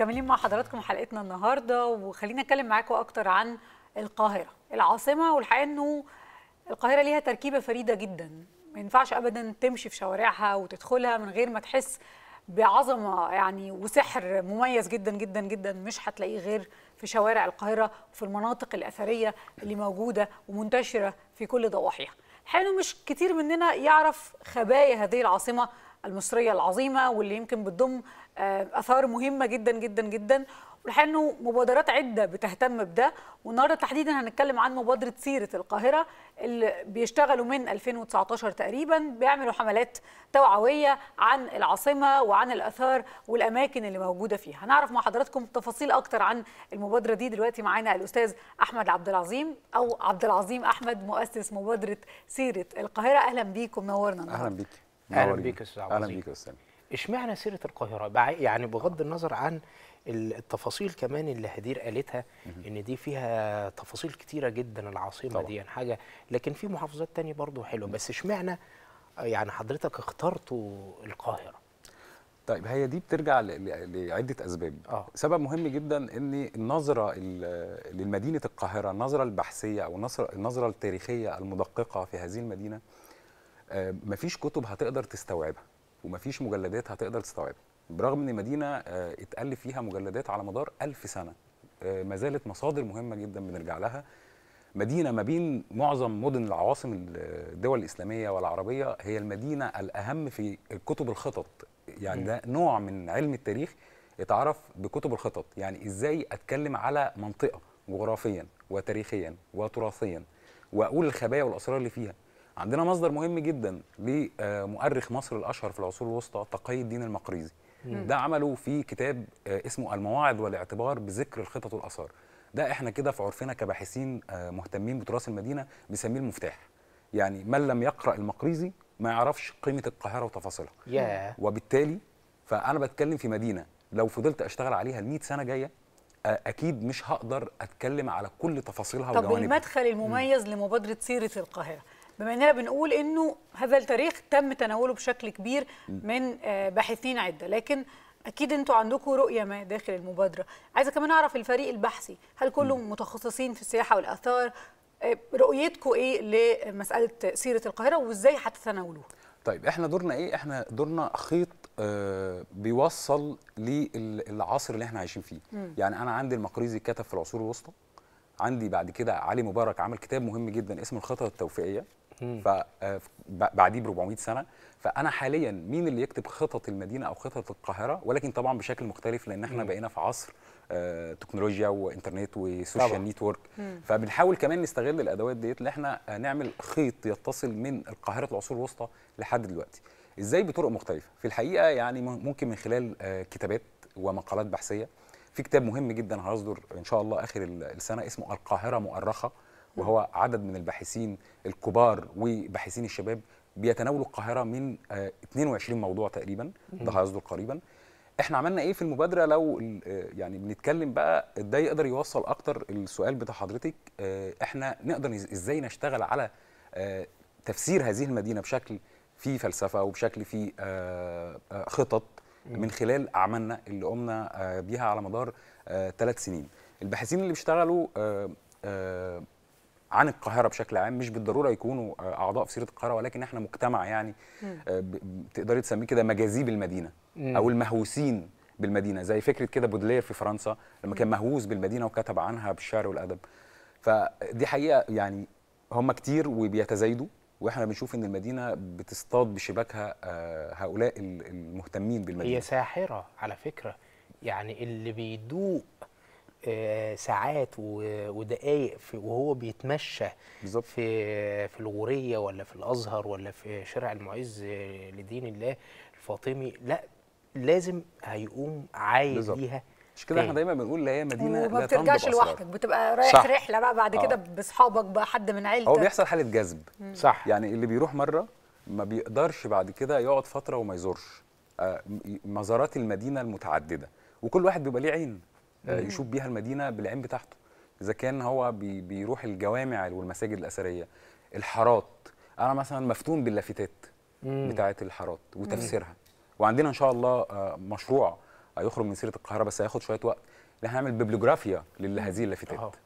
مكملين مع حضراتكم حلقتنا النهارده وخلينا اتكلم معاكم اكتر عن القاهره العاصمه والحقيقه انه القاهره ليها تركيبه فريده جدا ما ينفعش ابدا تمشي في شوارعها وتدخلها من غير ما تحس بعظمه يعني وسحر مميز جدا جدا جدا مش هتلاقيه غير في شوارع القاهره وفي المناطق الاثريه اللي موجوده ومنتشره في كل ضواحيها حلو مش كتير مننا يعرف خبايا هذه العاصمه المصريه العظيمه واللي يمكن بتضم آه، اثار مهمه جدا جدا جدا والحقيقه مبادرات عده بتهتم بده والنهارده تحديدا هنتكلم عن مبادره سيره القاهره اللي بيشتغلوا من 2019 تقريبا بيعملوا حملات توعويه عن العاصمه وعن الاثار والاماكن اللي موجوده فيها هنعرف مع حضراتكم تفاصيل اكتر عن المبادره دي دلوقتي معانا الاستاذ احمد عبد العظيم او عبد العظيم احمد مؤسس مبادره سيره القاهره اهلا بيكم نورنا النهارده اهلا بيكم اهلا بيك استاذ عبد اهلا بيك استاذ اشمعنى سيره القاهره يعني بغض النظر عن التفاصيل كمان اللي هدير قالتها ان دي فيها تفاصيل كتيره جدا العاصمه طبعا. دي يعني حاجه لكن في محافظات تانية برضه حلوه بس اشمعنى يعني حضرتك اخترتوا القاهره طيب هي دي بترجع لعده اسباب آه. سبب مهم جدا ان النظره لمدينه القاهره النظره البحثيه او النظره التاريخيه المدققه في هذه المدينه آه، مفيش كتب هتقدر تستوعبها ومفيش مجلدات هتقدر تستوعبها برغم ان مدينه آه، اتالف فيها مجلدات على مدار ألف سنه آه، ما زالت مصادر مهمه جدا بنرجع لها مدينه ما بين معظم مدن العواصم الدول الاسلاميه والعربيه هي المدينه الاهم في كتب الخطط يعني ده نوع من علم التاريخ اتعرف بكتب الخطط يعني ازاي اتكلم على منطقه جغرافيا وتاريخيا وتراثيا واقول الخبايا والاسرار اللي فيها عندنا مصدر مهم جدا لمؤرخ مصر الاشهر في العصور الوسطى تقي الدين المقريزي ده عمله في كتاب آه، اسمه المواعظ والاعتبار بذكر الخطط والاثار ده احنا كده في عرفنا كباحثين آه، مهتمين بتراث المدينه بنسميه المفتاح يعني من لم يقرا المقريزي ما يعرفش قيمه القاهره وتفاصيلها yeah. وبالتالي فانا بتكلم في مدينه لو فضلت اشتغل عليها ال 100 سنه جايه آه، اكيد مش هقدر اتكلم على كل تفاصيلها وجوانبها طب المدخل المميز م. لمبادره سيره القاهره بما اننا بنقول انه هذا التاريخ تم تناوله بشكل كبير من آه، باحثين عده لكن اكيد انتوا عندكم رؤيه ما داخل المبادره عايزه كمان اعرف الفريق البحثي هل كلهم متخصصين في السياحه والاثار آه، رؤيتكم ايه لمساله سيره القاهره وازاي هتتناولوها طيب احنا دورنا ايه احنا دورنا خيط آه، بيوصل للعصر اللي احنا عايشين فيه م. يعني انا عندي المقريزي كتب في العصور الوسطى عندي بعد كده علي مبارك عمل كتاب مهم جدا اسمه الخطط التوفيقيه فبعديه آه، ب 400 سنه فانا حاليا مين اللي يكتب خطط المدينه او خطط القاهره ولكن طبعا بشكل مختلف لان احنا بقينا في عصر آه، تكنولوجيا وانترنت وسوشيال نيتورك فبنحاول كمان نستغل الادوات ديت ان احنا نعمل خيط يتصل من القاهره العصور الوسطى لحد دلوقتي ازاي بطرق مختلفه في الحقيقه يعني ممكن من خلال آه، كتابات ومقالات بحثيه في كتاب مهم جدا هيصدر ان شاء الله اخر السنه اسمه القاهره مؤرخه وهو عدد من الباحثين الكبار وباحثين الشباب بيتناولوا القاهره من 22 آه، موضوع تقريبا ده هيصدر قريبا احنا عملنا ايه في المبادره لو آه، يعني بنتكلم بقى ده يقدر يوصل اكتر السؤال بتاع حضرتك آه، احنا نقدر ازاي نشتغل على تفسير هذه المدينه بشكل في فلسفه وبشكل في خطط من خلال اعمالنا اللي قمنا بيها على مدار ثلاث سنين الباحثين اللي بيشتغلوا عن القاهره بشكل عام مش بالضروره يكونوا آه، اعضاء في سيره القاهره ولكن احنا مجتمع يعني آه، تقدري تسميه كده مجازيب المدينه او المهووسين بالمدينه زي فكره كده بودلير في فرنسا لما كان مهووس بالمدينه وكتب عنها بالشعر والادب فدي حقيقه يعني هم كتير وبيتزايدوا واحنا بنشوف ان المدينه بتصطاد بشباكها آه، هؤلاء المهتمين بالمدينه هي ساحره على فكره يعني اللي بيدوق آه، ساعات ودقائق وهو بيتمشى بالزبط. في في الغوريه ولا في الازهر ولا في شارع المعز لدين الله الفاطمي لا لازم هيقوم عايز ليها مش كده احنا دايما بنقول هي مدينه وما بترجعش لوحدك بتبقى رايح صح. رحله بقى بعد كده آه. باصحابك بحد من عيلتك هو بيحصل حاله جذب صح يعني اللي بيروح مره ما بيقدرش بعد كده يقعد فتره وما يزورش آه مزارات المدينه المتعدده وكل واحد بيبقى ليه عين آه، يشوف بيها المدينه بالعين بتاعته اذا كان هو بيروح الجوامع والمساجد الاثريه الحارات انا مثلا مفتون باللافتات بتاعه الحارات وتفسيرها وعندنا ان شاء الله آه، مشروع هيخرج من سيره القاهره بس هياخد شويه وقت اللي هنعمل بيبلوجرافيا لهذه اللافتات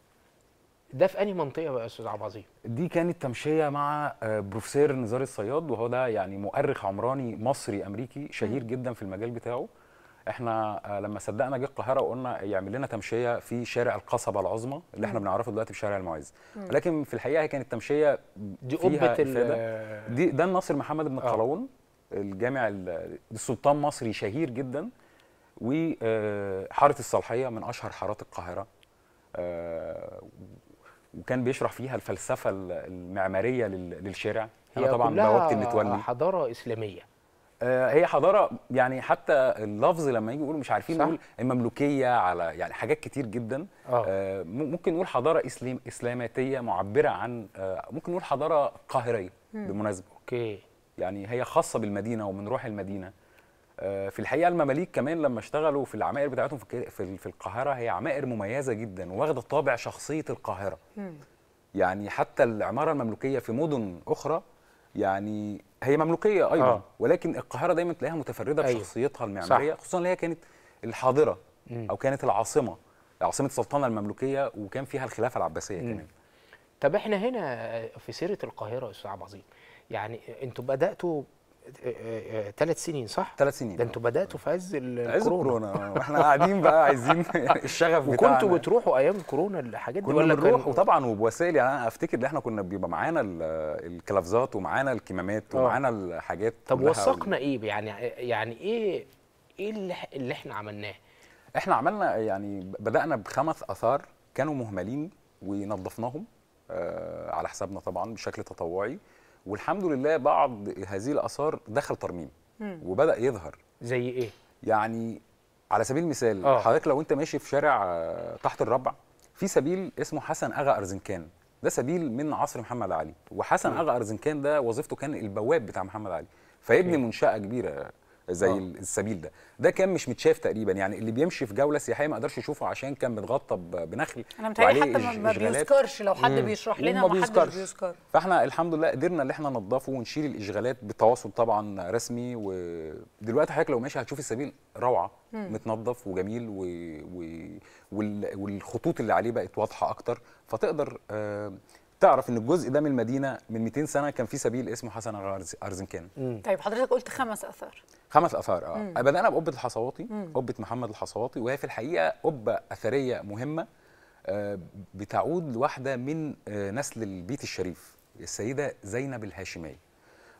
ده في انهي منطقه بقى يا استاذ عبد العظيم دي كانت تمشيه مع آه، بروفيسور نزار الصياد وهو ده يعني مؤرخ عمراني مصري امريكي شهير جدا في المجال بتاعه احنا آه، لما صدقنا جه القاهره وقلنا يعمل لنا تمشيه في شارع القصبه العظمى اللي احنا بنعرفه دلوقتي بشارع المعز لكن في الحقيقه هي كانت تمشيه دي قبه دي ده الناصر محمد بن القلاون آه. الجامع السلطان مصري شهير جدا وحاره آه، الصالحيه من اشهر حارات القاهره وكان بيشرح فيها الفلسفه المعماريه للشارع هي طبعا بوابه المتولي حضاره اسلاميه آه، هي حضاره يعني حتى اللفظ لما يجي يقولوا مش عارفين نقول المملوكيه على يعني حاجات كتير جدا أوه. آه، ممكن نقول حضاره اسلام اسلاماتيه معبره عن آه، ممكن نقول حضاره قاهريه بالمناسبه اوكي يعني هي خاصه بالمدينه ومن روح المدينه في الحقيقه المماليك كمان لما اشتغلوا في العمائر بتاعتهم في في القاهره هي عمائر مميزه جدا واخده طابع شخصيه القاهره يعني حتى العماره المملوكيه في مدن اخرى يعني هي مملوكيه ايضا آه. ولكن القاهره دايما تلاقيها متفرده أيوه. بشخصيتها المعماريه صح. خصوصا اللي هي كانت الحاضره م. او كانت العاصمه عاصمه السلطنه المملوكيه وكان فيها الخلافه العباسيه م. كمان طب احنا هنا في سيره القاهره يا استاذ عبد العظيم يعني انتوا بداتوا ثلاث سنين صح؟ ثلاث سنين ده انتوا بداتوا في عز الكورونا عز الكورونا واحنا قاعدين بقى عايزين الشغف بتاعنا وكنتوا بتروحوا ايام كورونا الحاجات دي ولا بنروح وطبعا وبوسائل يعني انا افتكر ان احنا كنا بيبقى معانا الكلافزات ومعانا الكمامات آه. ومعانا الحاجات طب وثقنا ايه يعني يعني ايه ايه اللي احنا عملناه؟ احنا عملنا يعني بدانا بخمس اثار كانوا مهملين ونظفناهم آه على حسابنا طبعا بشكل تطوعي والحمد لله بعض هذه الاثار دخل ترميم وبدا يظهر زي ايه يعني على سبيل المثال آه. حضرتك لو انت ماشي في شارع آه، تحت الربع في سبيل اسمه حسن اغا ارزنكان ده سبيل من عصر محمد علي وحسن اغا ارزنكان ده وظيفته كان البواب بتاع محمد علي فيبني منشاه كبيره زي آه. السبيل ده ده كان مش متشاف تقريبا يعني اللي بيمشي في جوله سياحيه ما اقدرش يشوفه عشان كان متغطى بنخل انا متهيألي حتى ما بيذكرش لو حد بيشرح لنا ما حدش بيذكر فاحنا الحمد لله قدرنا ان احنا ننضفه ونشيل الاشغالات بتواصل طبعا رسمي ودلوقتي حضرتك لو ماشي هتشوف السبيل روعه مم. متنظف وجميل و... و... والخطوط اللي عليه بقت واضحه اكتر فتقدر آه تعرف ان الجزء ده من المدينه من 200 سنه كان في سبيل اسمه حسن ارزنكان طيب حضرتك قلت خمس اثار خمس اثار اه بدانا بقبه الحصواتي قبه محمد الحصواتي وهي في الحقيقه قبه اثريه مهمه آه، بتعود لواحده من آه، نسل البيت الشريف السيده زينب الهاشميه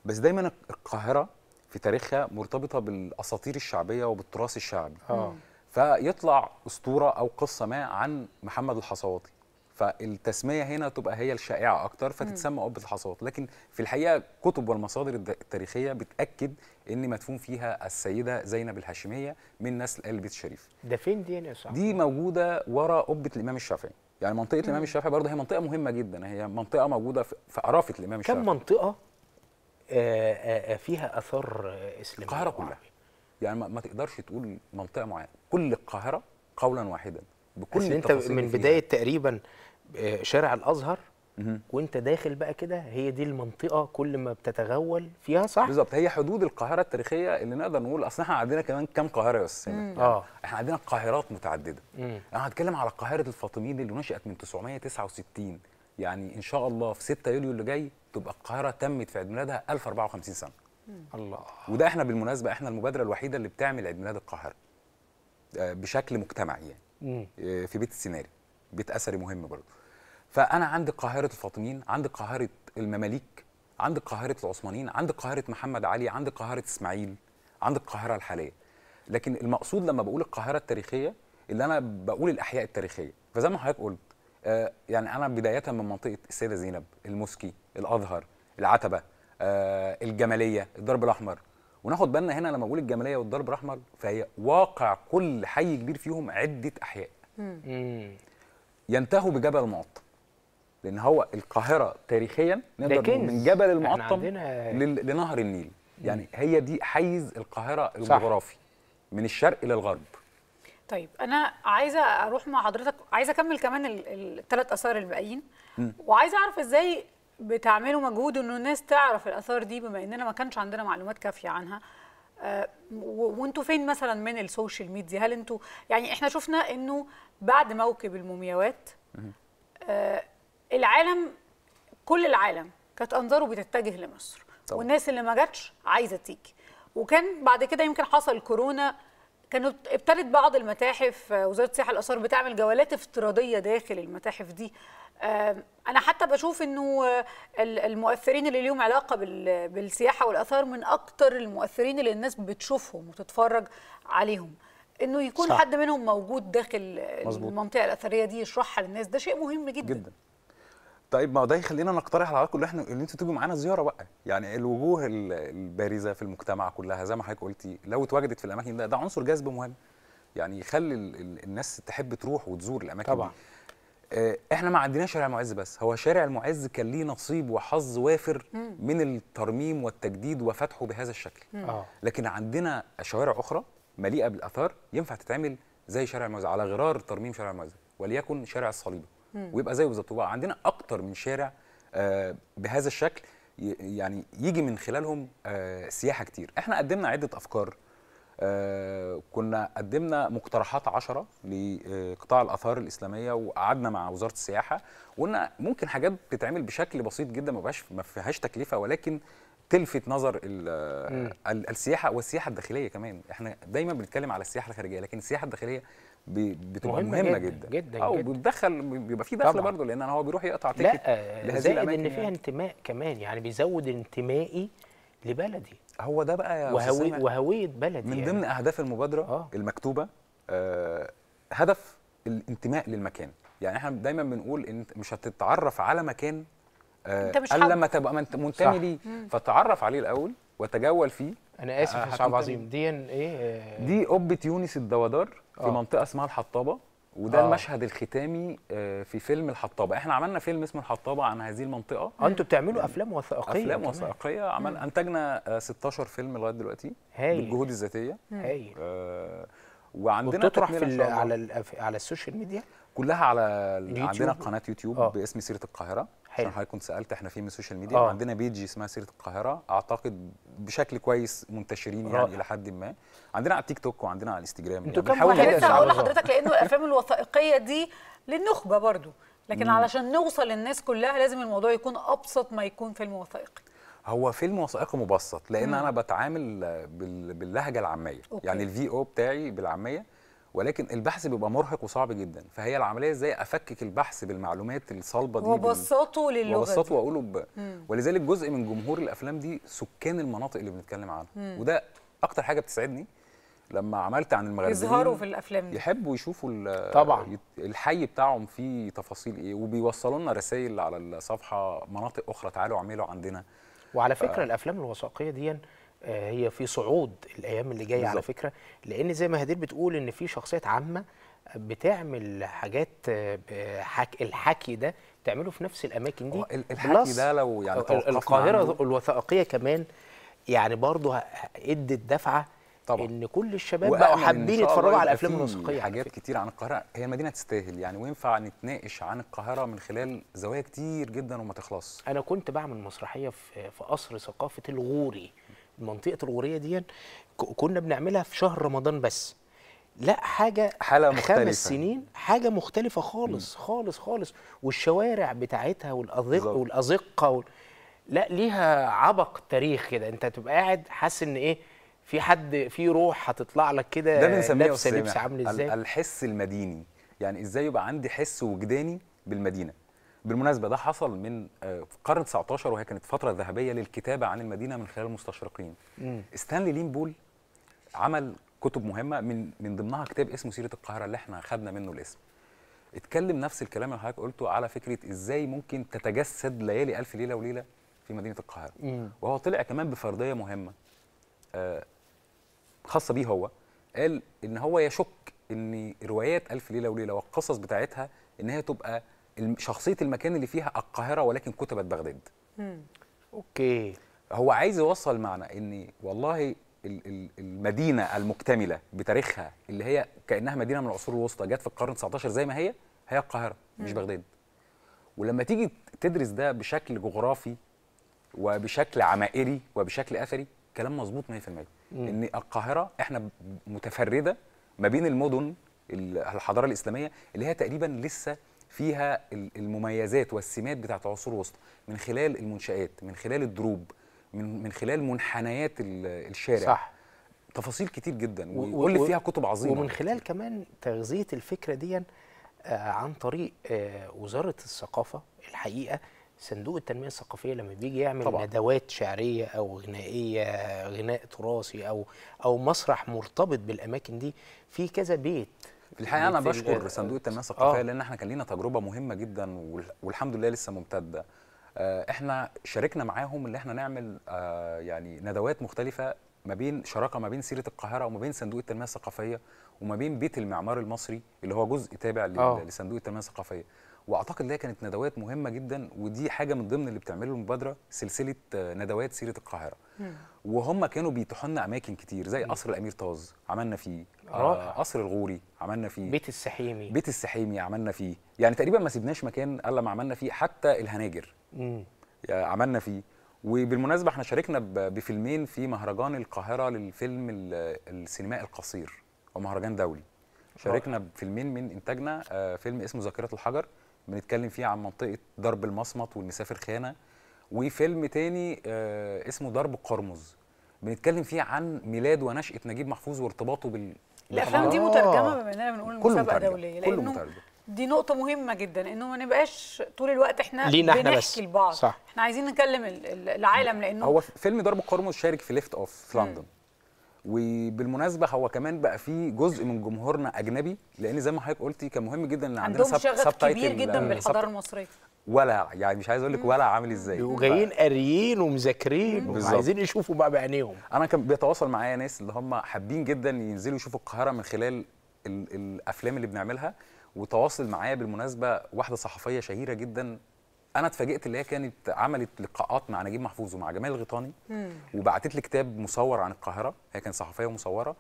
بس دايما القاهره في تاريخها مرتبطه بالاساطير الشعبيه وبالتراث الشعبي آه. فيطلع اسطوره او قصه ما عن محمد الحصواتي فالتسميه هنا تبقى هي الشائعه اكتر فتتسمى قبه الحصوات لكن في الحقيقه كتب والمصادر التاريخيه بتاكد ان مدفون فيها السيده زينب الهاشميه من نسل ال بيت الشريف ده فين دي يا صاحبي دي موجوده ورا قبه الامام الشافعي يعني منطقه مم. الامام الشافعي برضه هي منطقه مهمه جدا هي منطقه موجوده في قرافه الامام الشافعي كم منطقه آه، آه، آه، فيها اثار اسلاميه القاهره كلها يعني ما تقدرش تقول منطقه معينه كل القاهره قولا واحدا بكل انت من بدايه فيها. تقريبا آه، شارع الازهر وانت داخل بقى كده هي دي المنطقه كل ما بتتغول فيها صح بالظبط هي حدود القاهره التاريخيه اللي نقدر نقول اصل احنا عندنا كمان كام قاهره يا استاذ يعني اه احنا عندنا قاهرات متعدده مم. انا هتكلم على قاهره الفاطميين اللي نشات من 969 يعني ان شاء الله في 6 يوليو اللي جاي تبقى القاهره تمت في عيد ميلادها 1054 سنه مم. الله وده احنا بالمناسبه احنا المبادره الوحيده اللي بتعمل عيد ميلاد القاهره آه، بشكل مجتمعي يعني آه، في بيت السيناري بيت اثري مهم برضه فانا عندي قاهره الفاطميين عندي قاهره المماليك عندي قاهره العثمانيين عندي قاهره محمد علي عندي قاهره اسماعيل عندي القاهره الحاليه لكن المقصود لما بقول القاهره التاريخيه اللي انا بقول الاحياء التاريخيه فزي ما حضرتك قلت آه يعني انا بدايه من منطقه السيده زينب المسكي الازهر العتبه آه الجماليه الدرب الاحمر وناخد بالنا هنا لما بقول الجماليه والضرب الاحمر فهي واقع كل حي كبير فيهم عده احياء ينتهوا بجبل المعطم لان هو القاهره تاريخيا نقدر من جبل المعطم عندنا... لنهر النيل يعني هي دي حيز القاهره الجغرافي من الشرق للغرب طيب انا عايزه اروح مع حضرتك عايزه اكمل كمان الثلاث اثار الباقيين وعايزه اعرف ازاي بتعملوا مجهود انه الناس تعرف الاثار دي بما اننا ما كانش عندنا معلومات كافيه عنها آه، وانتوا فين مثلا من السوشيال ميديا هل انتوا يعني احنا شفنا انه بعد موكب المومياوات آه، العالم كل العالم كانت انظاره بتتجه لمصر طبعا. والناس اللي ما جاتش عايزه تيجي وكان بعد كده يمكن حصل كورونا كانوا ابتدت بعض المتاحف آه، وزاره السياحه والاثار بتعمل جولات افتراضيه داخل المتاحف دي انا حتى بشوف انه آه، المؤثرين اللي ليهم علاقه بالسياحه والاثار من اكتر المؤثرين اللي الناس بتشوفهم وتتفرج عليهم انه يكون صح. حد منهم موجود داخل المنطقه الاثريه دي يشرحها للناس ده شيء مهم جدا, جدا. طيب ما ده يخلينا نقترح على كل احنا ان انتوا تيجوا معانا زياره بقى يعني الوجوه البارزه في المجتمع كلها زي ما حضرتك قلتي لو اتواجدت في الاماكن ده ده عنصر جذب مهم يعني يخلي الناس تحب تروح وتزور الاماكن طبعا دي. آه، احنا ما عندناش شارع المعز بس هو شارع المعز كان ليه نصيب وحظ وافر مم. من الترميم والتجديد وفتحه بهذا الشكل مم. آه. لكن عندنا شوارع اخرى مليئه بالاثار ينفع تتعمل زي شارع المعز على غرار ترميم شارع المعز وليكن شارع الصليبي ويبقى زيه بالظبط وبقى عندنا اكتر من شارع آه، بهذا الشكل يعني يجي من خلالهم آه، سياحه كتير احنا قدمنا عده افكار آه، كنا قدمنا مقترحات عشرة لقطاع الآثار الإسلامية وقعدنا مع وزارة السياحة وقلنا ممكن حاجات تتعمل بشكل بسيط جدا ما فيهاش تكلفة ولكن تلفت نظر السياحه والسياحه الداخليه كمان احنا دايما بنتكلم على السياحه الخارجيه لكن السياحه الداخليه بتبقى مهمه, جدا, جدا جدا او آه، بتدخل بيبقى في دخل برضه لان هو بيروح يقطع تيكت لا زائد ان فيها يعني. انتماء كمان يعني بيزود انتمائي لبلدي هو ده بقى يا وهوي وهويه بلدي من يعني. ضمن اهداف المبادره أوه. المكتوبه آه هدف الانتماء للمكان يعني احنا دايما بنقول ان مش هتتعرف على مكان آه انت مش الا لما تبقى منتمي ليه فتعرف عليه الاول وتجول فيه انا اسف يا شعب عظيم دي ان ايه دي قبه يونس الدوادار في آه. منطقه اسمها الحطابه وده آه. المشهد الختامي آه، في فيلم الحطابه احنا عملنا فيلم اسمه الحطابه عن هذه المنطقه آه انتوا بتعملوا افلام وثائقيه افلام وثائقيه عمل انتجنا 16 آه، فيلم لغايه دلوقتي هايل بالجهود الذاتيه هايل آه وعندنا بتطرح في على على السوشيال ميديا كلها على عندنا قناه يوتيوب آه. باسم سيره القاهره حلو عشان حضرتك كنت سالت احنا في من السوشيال ميديا آه. عندنا بيج اسمها سيره القاهره اعتقد بشكل كويس منتشرين يعني آه. الى حد ما عندنا على التيك توك وعندنا على الانستجرام انتوا يعني كم واحد لسه هقول لحضرتك لانه الافلام الوثائقيه دي للنخبه برضو لكن مم. علشان نوصل للناس كلها لازم الموضوع يكون ابسط ما يكون فيلم وثائقي هو فيلم وثائقي مبسط لان مم. انا بتعامل باللهجه العاميه يعني أوكي. يعني الفي او بتاعي بالعاميه ولكن البحث بيبقى مرهق وصعب جدا فهي العمليه ازاي افكك البحث بالمعلومات الصلبه دي وابسطه للغه وابسطه واقوله ب... ولذلك جزء من جمهور الافلام دي سكان المناطق اللي بنتكلم عنها مم. وده اكتر حاجه بتسعدني لما عملت عن المغاربه يظهروا في الافلام دي يحبوا يشوفوا طبعا الحي بتاعهم فيه تفاصيل ايه وبيوصلوا لنا رسائل على الصفحه مناطق اخرى تعالوا اعملوا عندنا وعلى فكره ف... آه. الافلام الوثائقيه دي آه، هي في صعود الايام اللي جايه على فكره لان زي ما هدير بتقول ان في شخصيات عامه بتعمل حاجات آه، حك... الحكي ده تعمله في نفس الاماكن دي الحكي ده لو يعني القاهره الوثائقيه كمان يعني برضه ادت دفعه طبعا ان كل الشباب بقوا حابين يتفرجوا على الافلام الموسيقيه حاجات كتير عن القاهره هي مدينه تستاهل يعني وينفع نتناقش عن القاهره من خلال زوايا كتير جدا وما تخلصش انا كنت بعمل مسرحيه في, في قصر ثقافه الغوري منطقه الغوريه دي كنا بنعملها في شهر رمضان بس لا حاجه حاله مختلفه خمس سنين حاجه مختلفه خالص م. خالص خالص والشوارع بتاعتها والأذق والازقه وال... لا ليها عبق تاريخ كده انت تبقى قاعد حاسس ان ايه في حد في روح هتطلع لك كده ده بنسميه عامل ازاي الحس المديني يعني ازاي يبقى عندي حس وجداني بالمدينه بالمناسبه ده حصل من آه، قرن 19 وهي كانت فتره ذهبيه للكتابه عن المدينه من خلال المستشرقين مم. ستانلي لينبول عمل كتب مهمه من من ضمنها كتاب اسمه سيره القاهره اللي احنا خدنا منه الاسم اتكلم نفس الكلام اللي حضرتك قلته على فكره ازاي ممكن تتجسد ليالي الف ليله وليله في مدينه القاهره مم. وهو طلع كمان بفرضيه مهمه آه خاصه بيه هو قال ان هو يشك ان روايات الف ليله وليله والقصص بتاعتها ان هي تبقى شخصيه المكان اللي فيها القاهره ولكن كتبت بغداد اوكي هو عايز يوصل معنى ان والله المدينه المكتمله بتاريخها اللي هي كانها مدينه من العصور الوسطى جت في القرن 19 زي ما هي هي القاهره مش بغداد ولما تيجي تدرس ده بشكل جغرافي وبشكل عمائري وبشكل اثري كلام مظبوط 100% ان القاهره احنا متفرده ما بين المدن الحضاره الاسلاميه اللي هي تقريبا لسه فيها المميزات والسمات بتاعه العصور الوسطى من خلال المنشآت من خلال الدروب من من خلال منحنيات الشارع صح تفاصيل كتير جدا واللي فيها كتب عظيمه ومن خلال كمان تغذيه الفكره دي آه، عن طريق آه، وزاره الثقافه الحقيقه صندوق التنميه الثقافيه لما بيجي يعمل طبعا. ندوات شعريه او غنائيه غناء تراثي او او مسرح مرتبط بالاماكن دي في كذا بيت في الحقيقه انا بشكر آه. صندوق التنميه الثقافيه آه. لان احنا كان لينا تجربه مهمه جدا والحمد لله لسه ممتده آه، احنا شاركنا معاهم ان احنا نعمل يعني ندوات مختلفه ما بين شراكه ما بين سيره القاهره وما بين صندوق التنميه الثقافيه وما بين بيت المعمار المصري اللي هو جزء تابع لصندوق التنميه الثقافيه واعتقد لها كانت ندوات مهمه جدا ودي حاجه من ضمن اللي بتعمله المبادره سلسله آه، ندوات سيره القاهره وهم كانوا بيتحن اماكن كتير زي قصر الامير طاز عملنا فيه آه، رائع قصر الغوري عملنا فيه بيت السحيمي بيت السحيمي عملنا فيه يعني تقريبا ما سيبناش مكان الا ما عملنا فيه حتى الهناجر يعني عملنا فيه وبالمناسبه احنا شاركنا بفيلمين في مهرجان القاهره للفيلم السينمائي القصير ومهرجان دولي شاركنا بفيلمين من انتاجنا آه، فيلم اسمه ذاكره الحجر بنتكلم فيه عن منطقه ضرب المصمت والمسافر خانه وفيلم تاني آه، اسمه ضرب القرمز بنتكلم فيه عن ميلاد ونشاه نجيب محفوظ وارتباطه بال الافلام دي مترجمه آه، بما اننا بنقول مسابقه دوليه لانه مترجم. دي نقطة مهمة جدا انه ما نبقاش طول الوقت احنا احنا بنحكي لبعض صح. احنا عايزين نكلم العالم لانه هو فيلم ضرب القرمز شارك في ليفت اوف في لندن وبالمناسبه هو كمان بقى في جزء من جمهورنا اجنبي لان زي ما حضرتك قلتي كان مهم جدا ان عندنا عندهم شغف كبير جدا بالحضاره المصريه ولا يعني مش عايز اقول لك ولا عامل ازاي وجايين قاريين ومذاكرين وعايزين يشوفوا بقى بعينيهم انا كان بيتواصل معايا ناس اللي هم حابين جدا ينزلوا يشوفوا القاهره من خلال الافلام اللي بنعملها وتواصل معايا بالمناسبه واحده صحفيه شهيره جدا انا اتفاجئت اللي هي كانت عملت لقاءات مع نجيب محفوظ ومع جمال الغيطاني وبعتت لي كتاب مصور عن القاهره هي كانت صحفيه ومصوره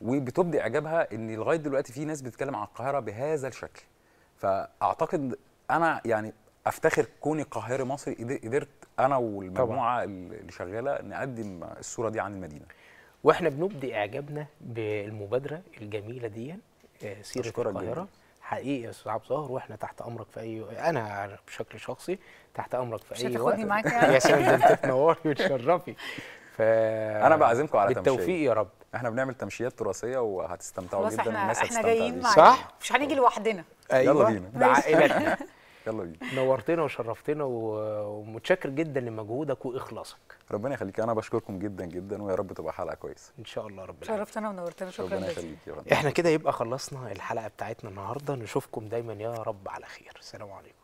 وبتبدي اعجابها ان لغايه دلوقتي في ناس بتتكلم عن القاهره بهذا الشكل فاعتقد انا يعني افتخر كوني قاهري مصري قدرت انا والمجموعه اللي شغاله نقدم الصوره دي عن المدينه واحنا بنبدي اعجابنا بالمبادره الجميله دي آه، سيره القاهره حقيقي يا استاذ عبد الظاهر واحنا تحت امرك في اي انا بشكل شخصي تحت امرك في اي وقت معاك يعني. يا سيدي انت تنوري وتشرفي ف... انا بعزمكم على بالتوفيق يا رب احنا بنعمل تمشيات تراثيه وهتستمتعوا جدا احنا الناس احنا جايين معاك صح مش هنيجي لوحدنا أيوة. يلا بينا بعائلتنا يلا بينا نورتنا وشرفتنا ومتشكر جدا لمجهودك واخلاصك ربنا يخليك انا بشكركم جدا جدا ويا رب تبقى حلقه كويسه ان شاء الله ربنا شرفتنا ونورتنا شكرا ربنا يخليك يا احنا كده يبقى خلصنا الحلقه بتاعتنا النهارده نشوفكم دايما يا رب على خير سلام عليكم